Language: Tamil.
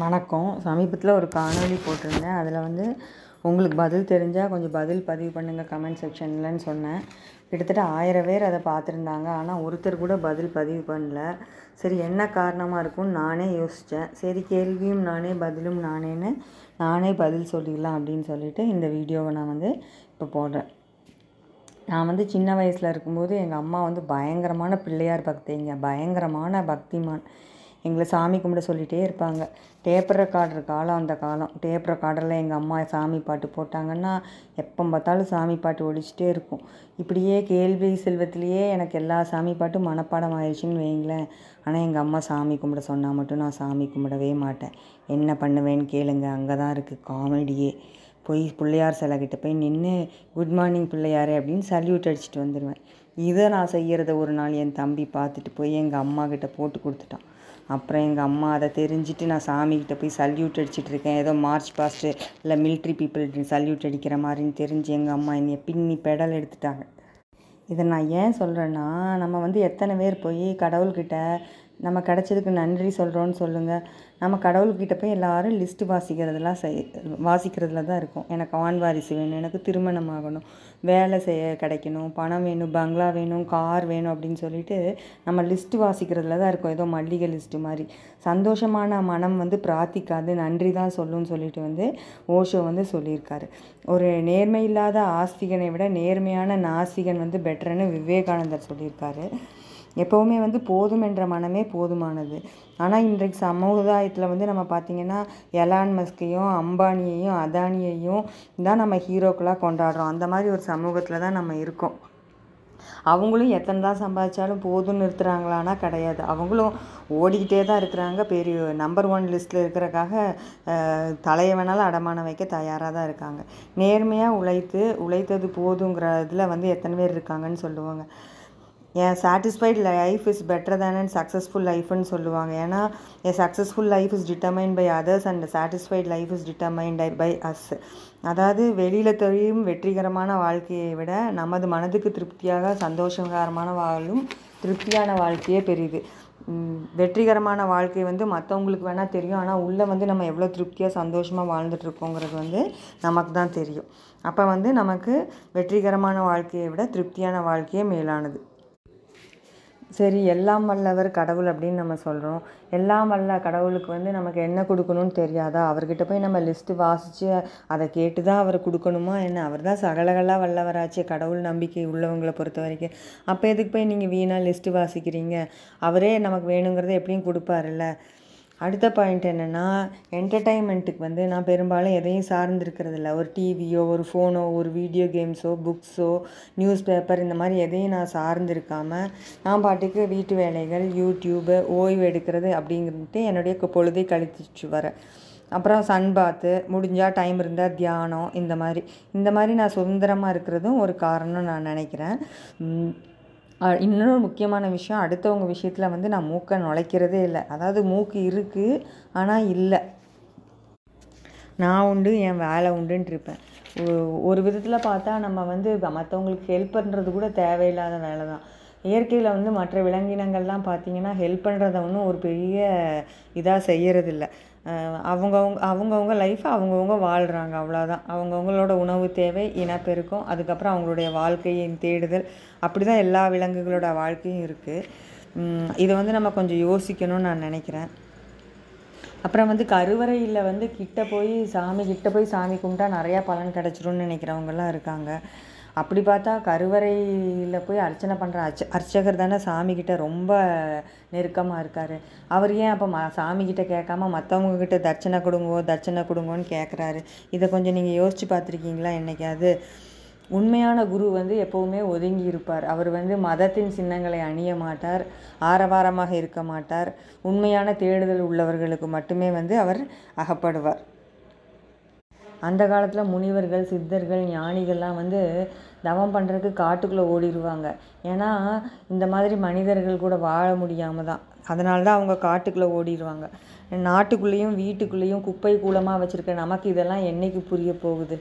வணக்கம் சமீபத்தில் ஒரு காணொளி போட்டிருந்தேன் அதில் வந்து உங்களுக்கு பதில் தெரிஞ்சால் கொஞ்சம் பதில் பதிவு பண்ணுங்கள் கமெண்ட் செக்ஷன்லன்னு சொன்னேன் கிட்டத்தட்ட ஆயிரம் பேர் அதை பார்த்துருந்தாங்க ஆனால் ஒருத்தர் கூட பதில் பதிவு பண்ணல சரி என்ன காரணமாக இருக்கும்னு நானே யோசித்தேன் சரி கேள்வியும் நானே பதிலும் நானேன்னு நானே பதில் சொல்லிடலாம் அப்படின்னு சொல்லிட்டு இந்த வீடியோவை நான் வந்து இப்போ போடுறேன் நான் வந்து சின்ன வயசில் இருக்கும்போது எங்கள் அம்மா வந்து பயங்கரமான பிள்ளையார் பக்திங்க பயங்கரமான பக்திமான் எங்களை சாமி கும்பிட சொல்லிகிட்டே இருப்பாங்க டேப்பரை காடுற காலம் அந்த காலம் டேப்பரை ரெக்கார்டரில் எங்கள் அம்மா சாமி பாட்டு போட்டாங்கன்னா எப்போ பார்த்தாலும் சாமி பாட்டு ஒடிச்சிட்டே இருக்கும் இப்படியே கேள்வி செல்வத்திலேயே எனக்கு எல்லா சாமி பாட்டும் மனப்பாடம் ஆயிடுச்சுன்னு வைங்களேன் ஆனால் எங்கள் அம்மா சாமி கும்பிட சொன்னால் மட்டும் நான் சாமி கும்பிடவே மாட்டேன் என்ன பண்ணுவேன்னு கேளுங்க அங்கே தான் இருக்குது காமெடியே போய் பிள்ளையார் சிலைக்கிட்ட போய் நின்று குட் மார்னிங் பிள்ளையாரே அப்படின்னு சல்யூட் அடிச்சுட்டு வந்துடுவேன் இதை நான் செய்கிறத ஒரு நாள் என் தம்பி பார்த்துட்டு போய் எங்கள் அம்மா கிட்டே போட்டு கொடுத்துட்டான் அப்புறம் எங்கள் அம்மா அதை தெரிஞ்சுட்டு நான் சாமிக்கிட்ட போய் சல்யூட் அடிச்சுட்டு இருக்கேன் ஏதோ மார்ச் பாஸ்ட்டு இல்லை மிலிட்ரி பீப்புள் சல்யூட் அடிக்கிற மாதிரின்னு தெரிஞ்சு எங்கள் அம்மா என்னை பின்னி பெடல் எடுத்துட்டாங்க இதை நான் ஏன் சொல்கிறேன்னா நம்ம வந்து எத்தனை பேர் போய் கடவுள்கிட்ட நம்ம கிடச்சதுக்கு நன்றி சொல்கிறோன்னு சொல்லுங்கள் நம்ம கடவுள்கிட்ட போய் எல்லோரும் லிஸ்ட்டு வாசிக்கிறதுலாம் செய் வாசிக்கிறதுல தான் இருக்கும் எனக்கு ஆண் வாரிசு வேணும் எனக்கு திருமணம் ஆகணும் வேலை செய்ய கிடைக்கணும் பணம் வேணும் பங்களா வேணும் கார் வேணும் அப்படின்னு சொல்லிட்டு நம்ம லிஸ்ட்டு வாசிக்கிறதுல தான் இருக்கும் ஏதோ மல்லிகை லிஸ்ட்டு மாதிரி சந்தோஷமான மனம் வந்து பிரார்த்திக்காது நன்றி தான் சொல்லுன்னு சொல்லிட்டு வந்து ஓஷோ வந்து சொல்லியிருக்காரு ஒரு நேர்மை இல்லாத ஆஸ்திகனை விட நேர்மையான நாசிகன் வந்து பெட்டர்னு விவேகானந்தர் சொல்லியிருக்காரு எப்போவுமே வந்து போதும் என்ற மனமே போதுமானது ஆனால் இன்றைக்கு சமுதாயத்தில் வந்து நம்ம பார்த்திங்கன்னா எலான் மஸ்கையும் அம்பானியையும் அதானியையும் தான் நம்ம ஹீரோக்களாக கொண்டாடுறோம் அந்த மாதிரி ஒரு சமூகத்தில் தான் நம்ம இருக்கோம் அவங்களும் எத்தனை தான் சம்பாதிச்சாலும் போதும்னு நிறுத்துறாங்களானா கிடையாது அவங்களும் ஓடிக்கிட்டே தான் இருக்கிறாங்க பெரிய நம்பர் ஒன் லிஸ்ட்டில் இருக்கிறக்காக தலையை வேணாலும் அடமானம் வைக்க தயாராக தான் இருக்காங்க நேர்மையாக உழைத்து உழைத்தது போதுங்கிற இதில் வந்து எத்தனை பேர் இருக்காங்கன்னு சொல்லுவாங்க என் satisfied life is better than and successful லைஃப்னு சொல்லுவாங்க ஏன்னா என் successful life is determine by others and satisfied life is determined by us அதாவது வெளியில் தெரியும் வெற்றிகரமான வாழ்க்கையை விட நமது மனதுக்கு திருப்தியாக சந்தோஷகரமான வாழும் திருப்தியான வாழ்க்கையே பெரியது வெற்றிகரமான வாழ்க்கை வந்து மற்றவங்களுக்கு வேணால் தெரியும் ஆனால் உள்ளே வந்து நம்ம எவ்வளோ திருப்தியாக சந்தோஷமாக வாழ்ந்துட்டுருக்கோங்கிறது வந்து நமக்கு தான் தெரியும் அப்போ வந்து நமக்கு வெற்றிகரமான வாழ்க்கையை விட திருப்தியான வாழ்க்கையே மேலானது சரி எல்லாம் வல்லவர் கடவுள் அப்படின்னு நம்ம சொல்கிறோம் எல்லாம் வல்ல கடவுளுக்கு வந்து நமக்கு என்ன கொடுக்கணும்னு தெரியாதா அவர்கிட்ட போய் நம்ம லிஸ்ட்டு வாசித்து அதை கேட்டு தான் அவர் கொடுக்கணுமா என்ன அவர் தான் சகலகலா வல்லவராச்சு கடவுள் நம்பிக்கை உள்ளவங்களை பொறுத்த வரைக்கும் அப்போ எதுக்கு போய் நீங்கள் வீணாக லிஸ்ட்டு வாசிக்கிறீங்க அவரே நமக்கு வேணுங்கிறத எப்படியும் கொடுப்பாருல்ல அடுத்த பாயிண்ட் என்னென்னா என்டர்டைன்மெண்ட்டுக்கு வந்து நான் பெரும்பாலும் எதையும் இல்லை ஒரு டிவியோ ஒரு ஃபோனோ ஒரு வீடியோ கேம்ஸோ புக்ஸோ நியூஸ் பேப்பர் இந்த மாதிரி எதையும் நான் சார்ந்திருக்காமல் நான் பாட்டுக்கு வீட்டு வேலைகள் யூடியூபு ஓய்வு எடுக்கிறது அப்படிங்கிறது என்னுடைய பொழுதை கழித்துச்சு வரேன் அப்புறம் சன் பாத்து முடிஞ்சால் டைம் இருந்தால் தியானம் இந்த மாதிரி இந்த மாதிரி நான் சுதந்திரமாக இருக்கிறதும் ஒரு காரணம் நான் நினைக்கிறேன் இன்னொரு முக்கியமான விஷயம் அடுத்தவங்க விஷயத்தில் வந்து நான் மூக்கை நுழைக்கிறதே இல்லை அதாவது மூக்கு இருக்குது ஆனால் இல்லை நான் உண்டு என் வேலை உண்டுன்ட்டு இருப்பேன் ஒரு விதத்தில் பார்த்தா நம்ம வந்து மற்றவங்களுக்கு ஹெல்ப் பண்ணுறது கூட தேவையில்லாத வேலை தான் இயற்கையில் வந்து மற்ற விலங்கினங்கள்லாம் பார்த்திங்கன்னா ஹெல்ப் பண்ணுறத ஒன்றும் ஒரு பெரிய இதாக செய்கிறதில்ல அவங்கவுங்க அவங்கவுங்க லைஃப்பை அவங்கவுங்க வாழ்கிறாங்க அவ்வளோதான் அவங்கவுங்களோட உணவு தேவை இனப்பெருக்கம் அதுக்கப்புறம் அவங்களுடைய வாழ்க்கையின் தேடுதல் அப்படி தான் எல்லா விலங்குகளோட வாழ்க்கையும் இருக்குது இதை வந்து நம்ம கொஞ்சம் யோசிக்கணும்னு நான் நினைக்கிறேன் அப்புறம் வந்து கருவறையில் வந்து கிட்ட போய் சாமி கிட்ட போய் சாமி கும்பிட்டா நிறையா பலன் கிடச்சிரும்னு நினைக்கிறவங்கெல்லாம் இருக்காங்க அப்படி பார்த்தா கருவறையில் போய் அர்ச்சனை பண்ணுற அர்ச்ச அர்ச்சகர் தானே சாமிக்கிட்ட ரொம்ப நெருக்கமாக இருக்கார் அவர் ஏன் அப்போ ம சாமிக்கிட்ட கேட்காம மற்றவங்கக்கிட்ட தர்ச்சனை கொடுங்கோ தர்ச்சனை கொடுங்கோன்னு கேட்குறாரு இதை கொஞ்சம் நீங்கள் யோசித்து பார்த்துருக்கீங்களா என்றைக்காவது உண்மையான குரு வந்து எப்போவுமே ஒதுங்கி இருப்பார் அவர் வந்து மதத்தின் சின்னங்களை அணிய மாட்டார் ஆரவாரமாக இருக்க மாட்டார் உண்மையான தேடுதல் உள்ளவர்களுக்கு மட்டுமே வந்து அவர் அகப்படுவார் அந்த காலத்தில் முனிவர்கள் சித்தர்கள் ஞானிகள்லாம் வந்து தவம் பண்ணுறதுக்கு காட்டுக்குள்ளே ஓடிடுவாங்க ஏன்னா இந்த மாதிரி மனிதர்கள் கூட வாழ முடியாமல் தான் அதனால தான் அவங்க காட்டுக்குள்ளே ஓடிடுவாங்க நாட்டுக்குள்ளேயும் வீட்டுக்குள்ளேயும் குப்பை கூலமாக வச்சுருக்க நமக்கு இதெல்லாம் என்றைக்கு புரிய போகுது